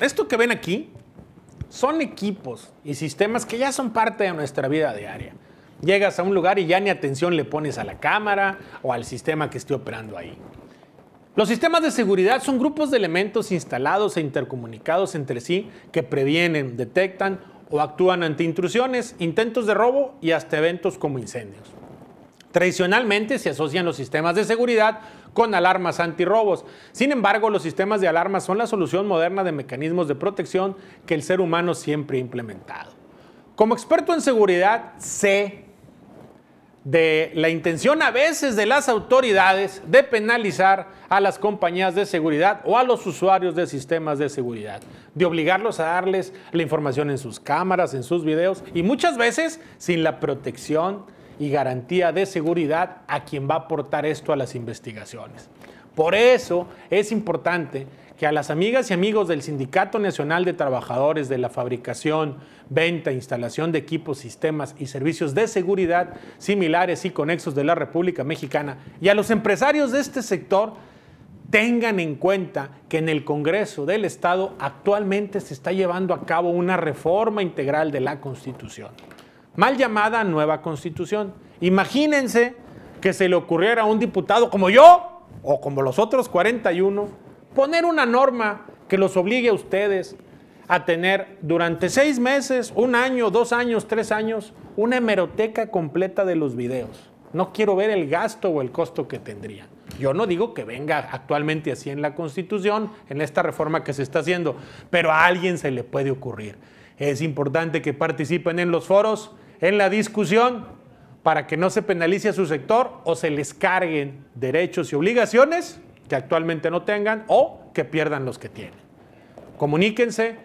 Esto que ven aquí son equipos y sistemas que ya son parte de nuestra vida diaria. Llegas a un lugar y ya ni atención le pones a la cámara o al sistema que esté operando ahí. Los sistemas de seguridad son grupos de elementos instalados e intercomunicados entre sí que previenen, detectan o actúan ante intrusiones, intentos de robo y hasta eventos como incendios. Tradicionalmente se asocian los sistemas de seguridad con alarmas antirrobos. Sin embargo, los sistemas de alarma son la solución moderna de mecanismos de protección que el ser humano siempre ha implementado. Como experto en seguridad, sé de la intención a veces de las autoridades de penalizar a las compañías de seguridad o a los usuarios de sistemas de seguridad, de obligarlos a darles la información en sus cámaras, en sus videos y muchas veces sin la protección y garantía de seguridad a quien va a aportar esto a las investigaciones. Por eso es importante que a las amigas y amigos del Sindicato Nacional de Trabajadores de la Fabricación, Venta, Instalación de Equipos, Sistemas y Servicios de Seguridad similares y conexos de la República Mexicana y a los empresarios de este sector tengan en cuenta que en el Congreso del Estado actualmente se está llevando a cabo una reforma integral de la Constitución mal llamada nueva constitución. Imagínense que se le ocurriera a un diputado como yo o como los otros 41 poner una norma que los obligue a ustedes a tener durante seis meses, un año, dos años, tres años, una hemeroteca completa de los videos. No quiero ver el gasto o el costo que tendría. Yo no digo que venga actualmente así en la Constitución, en esta reforma que se está haciendo, pero a alguien se le puede ocurrir. Es importante que participen en los foros, en la discusión para que no se penalice a su sector o se les carguen derechos y obligaciones que actualmente no tengan o que pierdan los que tienen. Comuníquense,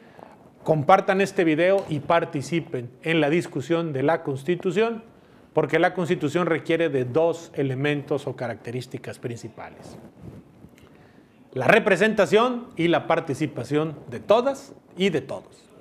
compartan este video y participen en la discusión de la Constitución, porque la Constitución requiere de dos elementos o características principales. La representación y la participación de todas y de todos.